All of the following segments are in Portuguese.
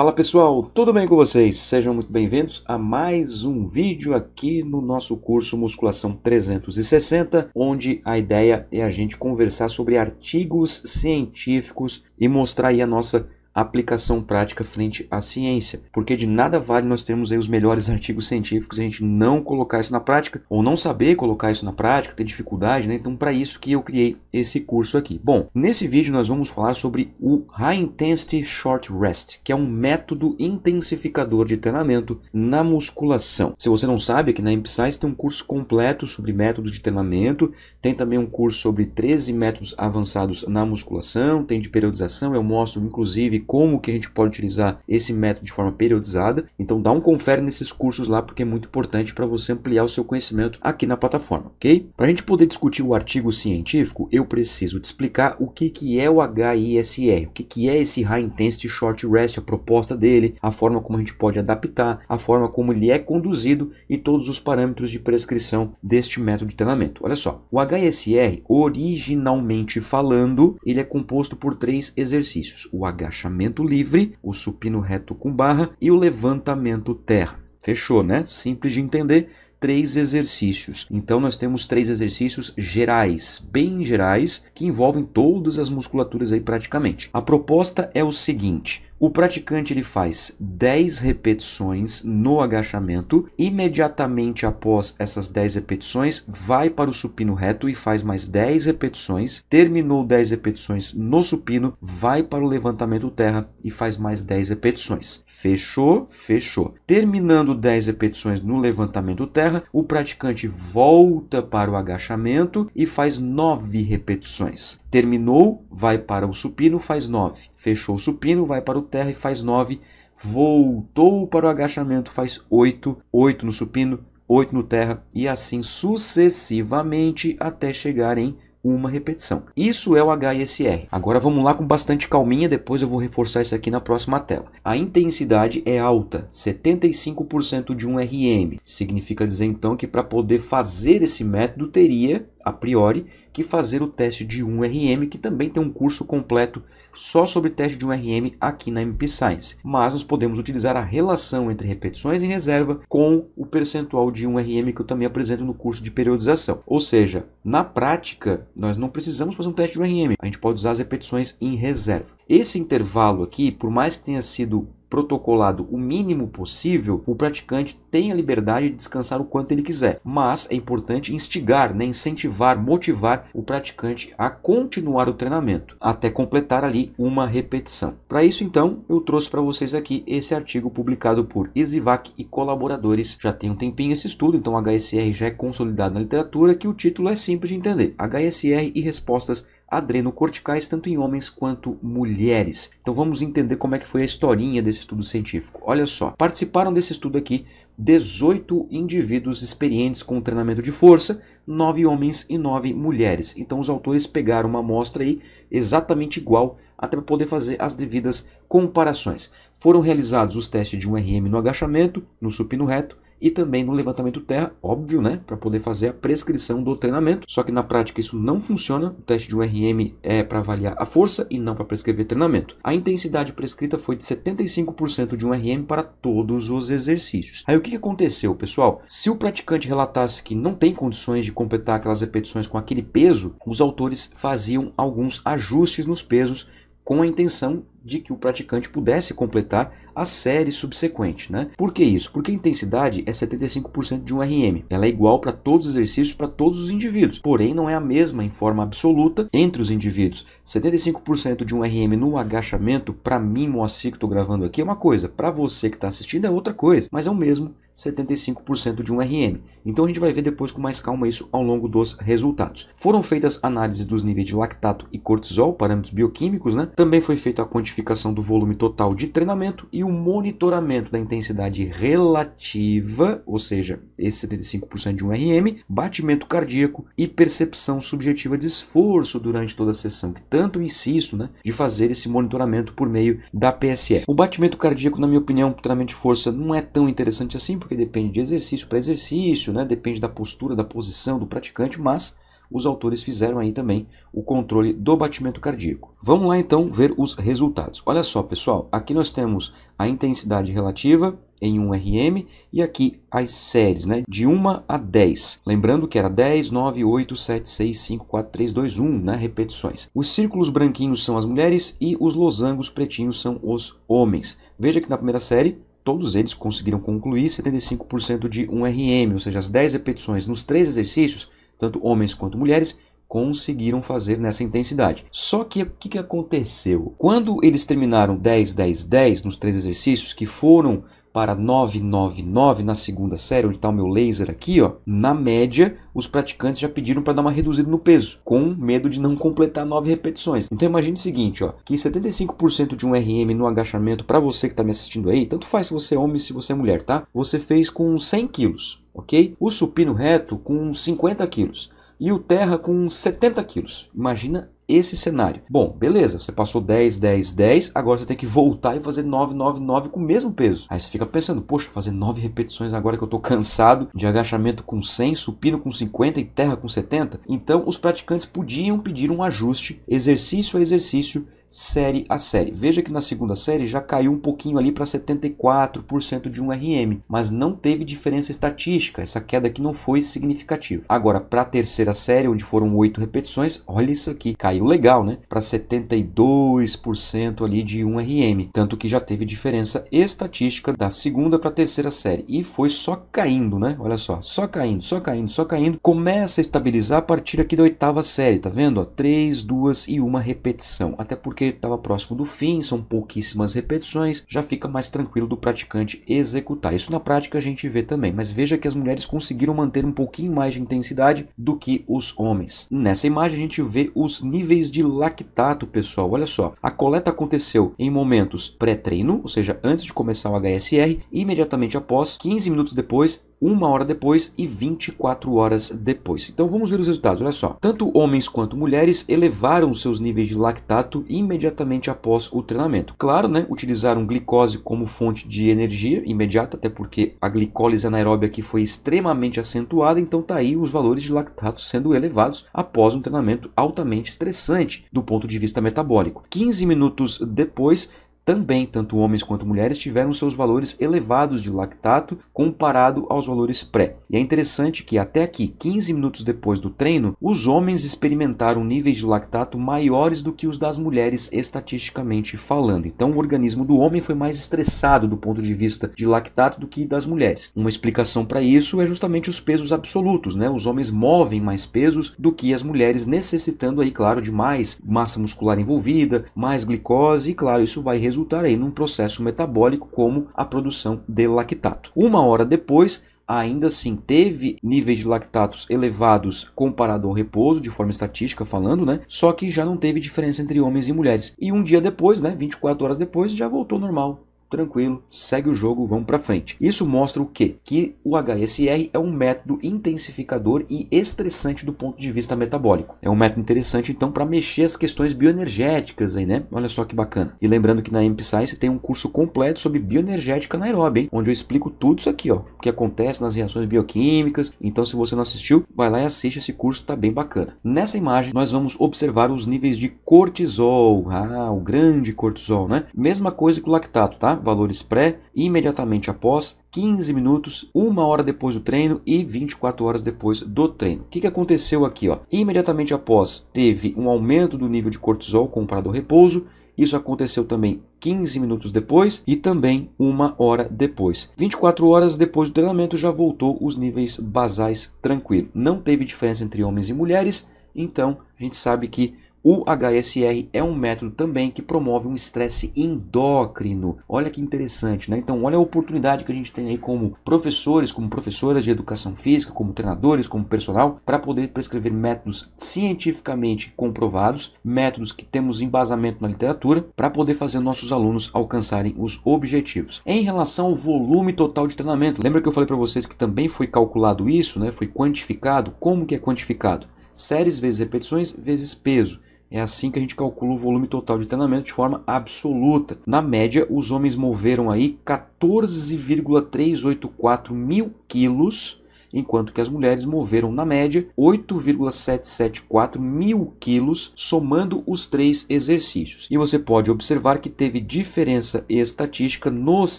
Fala pessoal, tudo bem com vocês? Sejam muito bem-vindos a mais um vídeo aqui no nosso curso Musculação 360, onde a ideia é a gente conversar sobre artigos científicos e mostrar aí a nossa aplicação prática frente à ciência, porque de nada vale nós termos aí os melhores artigos científicos e a gente não colocar isso na prática ou não saber colocar isso na prática, ter dificuldade, né? Então para isso que eu criei esse curso aqui. Bom, nesse vídeo nós vamos falar sobre o High Intensity Short Rest, que é um método intensificador de treinamento na musculação. Se você não sabe, aqui na MPScience tem um curso completo sobre métodos de treinamento, tem também um curso sobre 13 métodos avançados na musculação, tem de periodização, eu mostro inclusive como que a gente pode utilizar esse método de forma periodizada. Então dá um confere nesses cursos lá porque é muito importante para você ampliar o seu conhecimento aqui na plataforma, ok? Para a gente poder discutir o artigo científico, eu preciso te explicar o que, que é o HISR, o que, que é esse High Intensity Short Rest, a proposta dele, a forma como a gente pode adaptar, a forma como ele é conduzido e todos os parâmetros de prescrição deste método de treinamento. Olha só, o HSR, originalmente falando, ele é composto por três exercícios: o agachamento agachamento livre, o supino reto com barra e o levantamento terra. Fechou, né? Simples de entender três exercícios. Então nós temos três exercícios gerais, bem gerais, que envolvem todas as musculaturas aí praticamente. A proposta é o seguinte: o praticante ele faz 10 repetições no agachamento, imediatamente após essas 10 repetições, vai para o supino reto e faz mais 10 repetições. Terminou 10 repetições no supino, vai para o levantamento terra e faz mais 10 repetições. Fechou? Fechou. Terminando 10 repetições no levantamento terra, o praticante volta para o agachamento e faz 9 repetições. Terminou, vai para o supino, faz 9. Fechou o supino, vai para o terra e faz 9. Voltou para o agachamento, faz 8. 8 no supino, 8 no terra e assim sucessivamente até chegar em uma repetição. Isso é o HSR. Agora vamos lá com bastante calminha, depois eu vou reforçar isso aqui na próxima tela. A intensidade é alta, 75% de um RM. Significa dizer então que para poder fazer esse método teria a priori que fazer o teste de 1RM, que também tem um curso completo só sobre teste de 1RM aqui na MP Science. Mas nós podemos utilizar a relação entre repetições em reserva com o percentual de 1RM que eu também apresento no curso de periodização. Ou seja, na prática, nós não precisamos fazer um teste de 1RM, a gente pode usar as repetições em reserva. Esse intervalo aqui, por mais que tenha sido protocolado o mínimo possível, o praticante tem a liberdade de descansar o quanto ele quiser. Mas é importante instigar, né, incentivar, motivar o praticante a continuar o treinamento até completar ali uma repetição. Para isso, então, eu trouxe para vocês aqui esse artigo publicado por Izivac e colaboradores. Já tem um tempinho esse estudo, então HSR já é consolidado na literatura, que o título é simples de entender: HSR e respostas adrenocorticais tanto em homens quanto mulheres. Então vamos entender como é que foi a historinha desse estudo científico. Olha só, participaram desse estudo aqui 18 indivíduos experientes com treinamento de força, 9 homens e 9 mulheres. Então os autores pegaram uma amostra aí exatamente igual até para poder fazer as devidas comparações. Foram realizados os testes de um RM no agachamento, no supino reto, e também no levantamento terra, óbvio, né, para poder fazer a prescrição do treinamento. Só que na prática isso não funciona. O teste de um RM é para avaliar a força e não para prescrever treinamento. A intensidade prescrita foi de 75% de um RM para todos os exercícios. Aí o que aconteceu, pessoal? Se o praticante relatasse que não tem condições de completar aquelas repetições com aquele peso, os autores faziam alguns ajustes nos pesos com a intenção de que o praticante pudesse completar a série subsequente, né? Por que isso? Porque a intensidade é 75% de um RM. Ela é igual para todos os exercícios, para todos os indivíduos, porém não é a mesma em forma absoluta entre os indivíduos. 75% de um RM no agachamento, para mim, Moacir, que estou gravando aqui, é uma coisa, para você que está assistindo é outra coisa, mas é o mesmo 75% de um RM. Então a gente vai ver depois com mais calma isso ao longo dos resultados. Foram feitas análises dos níveis de lactato e cortisol, parâmetros bioquímicos, né? Também foi feita a quantificação do volume total de treinamento e o o monitoramento da intensidade relativa, ou seja, esse 75% de um RM, batimento cardíaco e percepção subjetiva de esforço durante toda a sessão, que tanto insisto né, de fazer esse monitoramento por meio da PSE. O batimento cardíaco, na minha opinião, treinamento de força não é tão interessante assim, porque depende de exercício para exercício, né, depende da postura, da posição do praticante, mas os autores fizeram aí também o controle do batimento cardíaco. Vamos lá então ver os resultados. Olha só, pessoal, aqui nós temos a intensidade relativa em 1 RM e aqui as séries, né, de 1 a 10. Lembrando que era 10, 9, 8, 7, 6, 5, 4, 3, 2, 1, né, repetições. Os círculos branquinhos são as mulheres e os losangos pretinhos são os homens. Veja que na primeira série todos eles conseguiram concluir 75% de 1 RM, ou seja, as 10 repetições nos três exercícios tanto homens quanto mulheres, conseguiram fazer nessa intensidade. Só que o que, que aconteceu? Quando eles terminaram 10, 10, 10 nos três exercícios, que foram para 999 na segunda série, onde está o meu laser aqui, ó, na média, os praticantes já pediram para dar uma reduzida no peso, com medo de não completar 9 repetições. Então imagine o seguinte, ó, que 75% de um RM no agachamento para você que está me assistindo aí, tanto faz se você é homem se você é mulher, tá? Você fez com 100 quilos, ok? O supino reto com 50 quilos e o terra com 70 quilos. Imagina esse cenário. Bom, beleza, você passou 10, 10, 10, agora você tem que voltar e fazer 9, 9, 9 com o mesmo peso. Aí você fica pensando, poxa, fazer 9 repetições agora que eu tô cansado de agachamento com 100, supino com 50 e terra com 70. Então os praticantes podiam pedir um ajuste, exercício a exercício, série a série. Veja que na segunda série já caiu um pouquinho ali para 74% de um RM, mas não teve diferença estatística, essa queda aqui não foi significativa. Agora, para a terceira série, onde foram oito repetições, olha isso aqui, caiu legal, né? Para 72% ali de um RM, tanto que já teve diferença estatística da segunda para a terceira série e foi só caindo, né? Olha só, só caindo, só caindo, só caindo. Começa a estabilizar a partir aqui da oitava série, tá vendo? Ó, três duas e uma repetição. Até porque porque estava próximo do fim, são pouquíssimas repetições, já fica mais tranquilo do praticante executar. Isso na prática a gente vê também, mas veja que as mulheres conseguiram manter um pouquinho mais de intensidade do que os homens. Nessa imagem a gente vê os níveis de lactato, pessoal. Olha só, a coleta aconteceu em momentos pré-treino, ou seja, antes de começar o HSR, e imediatamente após, 15 minutos depois, uma hora depois e 24 horas depois. Então vamos ver os resultados, olha só. Tanto homens quanto mulheres elevaram seus níveis de lactato imediatamente após o treinamento. Claro, né, utilizaram glicose como fonte de energia imediata, até porque a glicólise anaeróbia aqui foi extremamente acentuada, então tá aí os valores de lactato sendo elevados após um treinamento altamente estressante do ponto de vista metabólico. 15 minutos depois, também, tanto homens quanto mulheres tiveram seus valores elevados de lactato comparado aos valores pré. E é interessante que até aqui, 15 minutos depois do treino, os homens experimentaram níveis de lactato maiores do que os das mulheres estatisticamente falando. Então, o organismo do homem foi mais estressado do ponto de vista de lactato do que das mulheres. Uma explicação para isso é justamente os pesos absolutos, né? Os homens movem mais pesos do que as mulheres, necessitando aí, claro, de mais massa muscular envolvida, mais glicose e claro, isso vai resultar aí num processo metabólico como a produção de lactato. Uma hora depois, ainda assim teve níveis de lactatos elevados comparado ao repouso, de forma estatística falando, né? Só que já não teve diferença entre homens e mulheres. E um dia depois, né, 24 horas depois, já voltou normal tranquilo, segue o jogo, vamos para frente. Isso mostra o quê? Que o HSR é um método intensificador e estressante do ponto de vista metabólico. É um método interessante então para mexer as questões bioenergéticas aí, né? Olha só que bacana. E lembrando que na MP Science tem um curso completo sobre bioenergética na hein? onde eu explico tudo isso aqui, ó, o que acontece nas reações bioquímicas. Então se você não assistiu, vai lá e assiste esse curso, tá bem bacana. Nessa imagem nós vamos observar os níveis de cortisol. Ah, o grande cortisol, né? Mesma coisa que o lactato, tá? valores pré imediatamente após, 15 minutos, uma hora depois do treino e 24 horas depois do treino. O que, que aconteceu aqui? Ó? Imediatamente após, teve um aumento do nível de cortisol comparado ao repouso. Isso aconteceu também 15 minutos depois e também uma hora depois. 24 horas depois do treinamento já voltou os níveis basais tranquilo. Não teve diferença entre homens e mulheres, então a gente sabe que o HSR é um método também que promove um estresse endócrino. Olha que interessante, né? Então, olha a oportunidade que a gente tem aí como professores, como professoras de educação física, como treinadores, como personal, para poder prescrever métodos cientificamente comprovados, métodos que temos embasamento na literatura, para poder fazer nossos alunos alcançarem os objetivos. Em relação ao volume total de treinamento, lembra que eu falei para vocês que também foi calculado isso, né? Foi quantificado. Como que é quantificado? Séries vezes repetições vezes peso. É assim que a gente calcula o volume total de treinamento de forma absoluta. Na média, os homens moveram aí 14,384 mil quilos, enquanto que as mulheres moveram, na média, 8,774 mil quilos, somando os três exercícios. E você pode observar que teve diferença estatística nos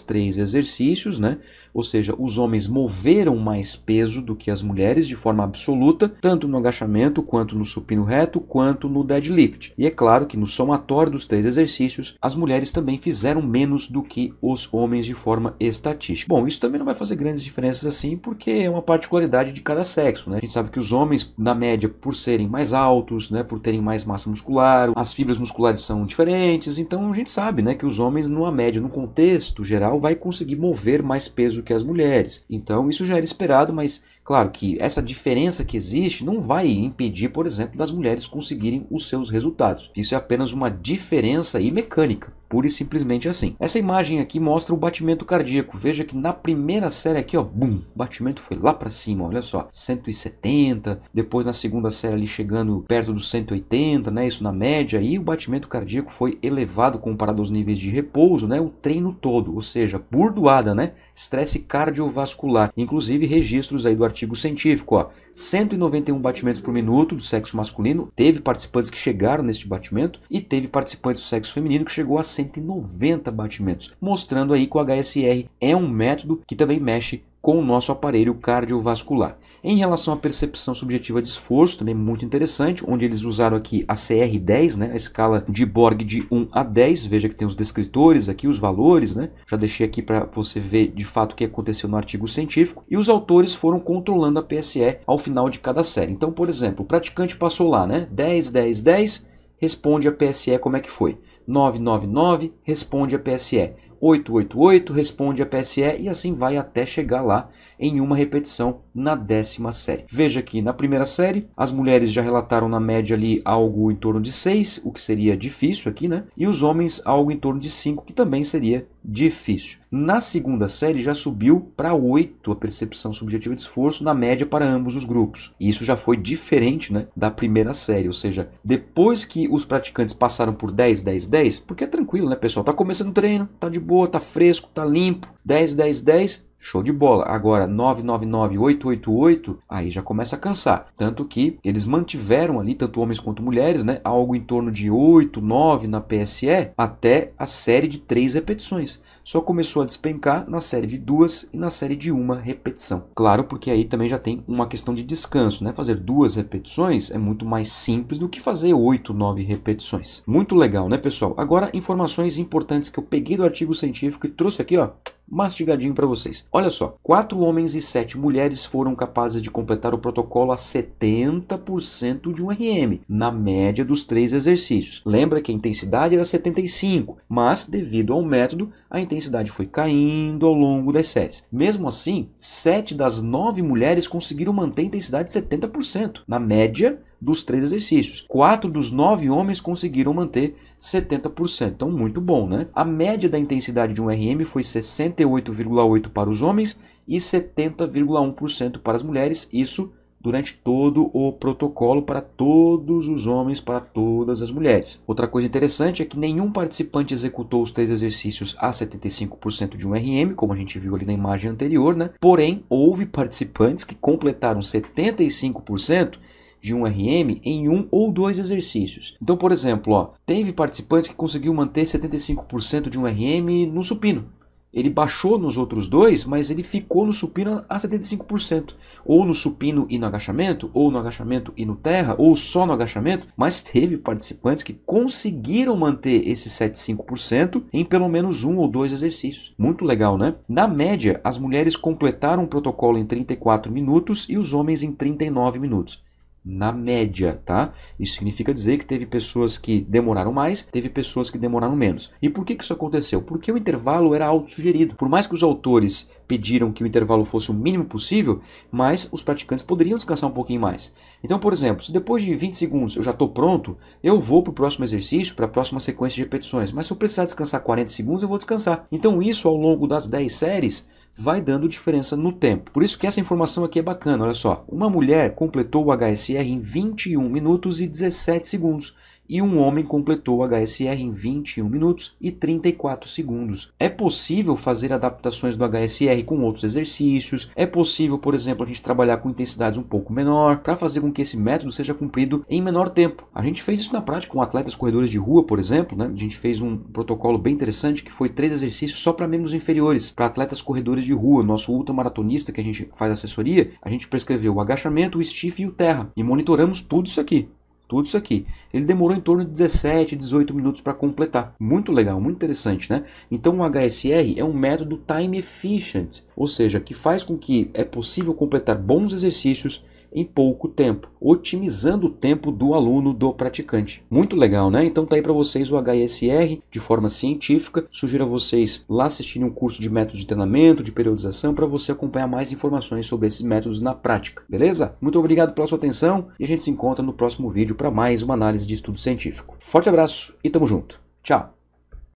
três exercícios, né? ou seja, os homens moveram mais peso do que as mulheres de forma absoluta, tanto no agachamento, quanto no supino reto, quanto no deadlift. E é claro que no somatório dos três exercícios, as mulheres também fizeram menos do que os homens de forma estatística. Bom, isso também não vai fazer grandes diferenças assim, porque é uma particularidade de cada sexo, né? A gente sabe que os homens, na média, por serem mais altos, né, por terem mais massa muscular, as fibras musculares são diferentes, então a gente sabe, né, que os homens, numa média, no contexto geral, vai conseguir mover mais peso do que as mulheres. Então isso já era esperado, mas claro que essa diferença que existe não vai impedir, por exemplo, das mulheres conseguirem os seus resultados. Isso é apenas uma diferença mecânica pura e simplesmente assim. Essa imagem aqui mostra o batimento cardíaco. Veja que na primeira série aqui, ó, bum, o batimento foi lá para cima, olha só, 170, depois na segunda série ali chegando perto dos 180, né, isso na média, e o batimento cardíaco foi elevado comparado aos níveis de repouso, né, o treino todo, ou seja, burdoada, né, estresse cardiovascular. Inclusive registros aí do artigo científico, ó, 191 batimentos por minuto do sexo masculino, teve participantes que chegaram neste batimento e teve participantes do sexo feminino que chegou a 100 190 batimentos, mostrando aí que o HSR é um método que também mexe com o nosso aparelho cardiovascular. Em relação à percepção subjetiva de esforço, também muito interessante, onde eles usaram aqui a CR10, né, a escala de Borg de 1 a 10, veja que tem os descritores aqui, os valores, né? Já deixei aqui para você ver de fato o que aconteceu no artigo científico, e os autores foram controlando a PSE ao final de cada série. Então, por exemplo, o praticante passou lá, né, 10, 10, 10, responde a PSE como é que foi. 999 responde a PSE, 888 responde a PSE e assim vai até chegar lá em uma repetição na décima série. Veja que na primeira série, as mulheres já relataram na média ali algo em torno de 6, o que seria difícil aqui, né? E os homens algo em torno de 5, que também seria difícil. Na segunda série já subiu para 8 a percepção subjetiva de esforço na média para ambos os grupos. E isso já foi diferente né, da primeira série, ou seja, depois que os praticantes passaram por 10, 10, 10, porque é tranquilo, né, pessoal? Tá começando o treino, tá de boa, tá fresco, tá limpo. 10, 10, 10, show de bola. Agora 999-888, aí já começa a cansar. Tanto que eles mantiveram ali, tanto homens quanto mulheres, né, algo em torno de 8, 9 na PSE, até a série de três repetições só começou a despencar na série de duas e na série de uma repetição. Claro, porque aí também já tem uma questão de descanso, né? Fazer duas repetições é muito mais simples do que fazer oito, nove repetições. Muito legal, né, pessoal? Agora, informações importantes que eu peguei do artigo científico e trouxe aqui, ó, mastigadinho para vocês. Olha só, quatro homens e sete mulheres foram capazes de completar o protocolo a 70% de um RM, na média dos três exercícios. Lembra que a intensidade era 75, mas devido ao método, a intensidade intensidade foi caindo ao longo das séries. Mesmo assim, 7 das 9 mulheres conseguiram manter a intensidade de 70%, na média dos três exercícios. 4 dos 9 homens conseguiram manter 70%. Então, muito bom, né? A média da intensidade de um RM foi 68,8% para os homens e 70,1% para as mulheres, isso durante todo o protocolo para todos os homens, para todas as mulheres. Outra coisa interessante é que nenhum participante executou os três exercícios a 75% de um RM, como a gente viu ali na imagem anterior, né? Porém, houve participantes que completaram 75% de um RM em um ou dois exercícios. Então, por exemplo, ó, teve participantes que conseguiu manter 75% de um RM no supino, ele baixou nos outros dois, mas ele ficou no supino a 75%. Ou no supino e no agachamento, ou no agachamento e no terra, ou só no agachamento. Mas teve participantes que conseguiram manter esse 75% em pelo menos um ou dois exercícios. Muito legal, né? Na média, as mulheres completaram o protocolo em 34 minutos e os homens em 39 minutos na média, tá? Isso significa dizer que teve pessoas que demoraram mais, teve pessoas que demoraram menos. E por que, que isso aconteceu? Porque o intervalo era autossugerido. Por mais que os autores pediram que o intervalo fosse o mínimo possível, mas os praticantes poderiam descansar um pouquinho mais. Então, por exemplo, se depois de 20 segundos eu já estou pronto, eu vou para o próximo exercício, para a próxima sequência de repetições. Mas se eu precisar descansar 40 segundos, eu vou descansar. Então, isso ao longo das 10 séries vai dando diferença no tempo. Por isso que essa informação aqui é bacana, olha só. Uma mulher completou o HSR em 21 minutos e 17 segundos e um homem completou o HSR em 21 minutos e 34 segundos. É possível fazer adaptações do HSR com outros exercícios, é possível, por exemplo, a gente trabalhar com intensidades um pouco menor para fazer com que esse método seja cumprido em menor tempo. A gente fez isso na prática com atletas corredores de rua, por exemplo, né? A gente fez um protocolo bem interessante que foi três exercícios só para membros inferiores, para atletas corredores de rua. Nosso ultramaratonista que a gente faz assessoria, a gente prescreveu o agachamento, o stiff e o terra e monitoramos tudo isso aqui tudo isso aqui. Ele demorou em torno de 17, 18 minutos para completar. Muito legal, muito interessante, né? Então o HSR é um método time efficient, ou seja, que faz com que é possível completar bons exercícios em pouco tempo, otimizando o tempo do aluno, do praticante. Muito legal, né? Então tá aí para vocês o HSR de forma científica. Sugiro a vocês lá assistirem um curso de métodos de treinamento, de periodização, para você acompanhar mais informações sobre esses métodos na prática, beleza? Muito obrigado pela sua atenção e a gente se encontra no próximo vídeo para mais uma análise de estudo científico. Forte abraço e tamo junto. Tchau!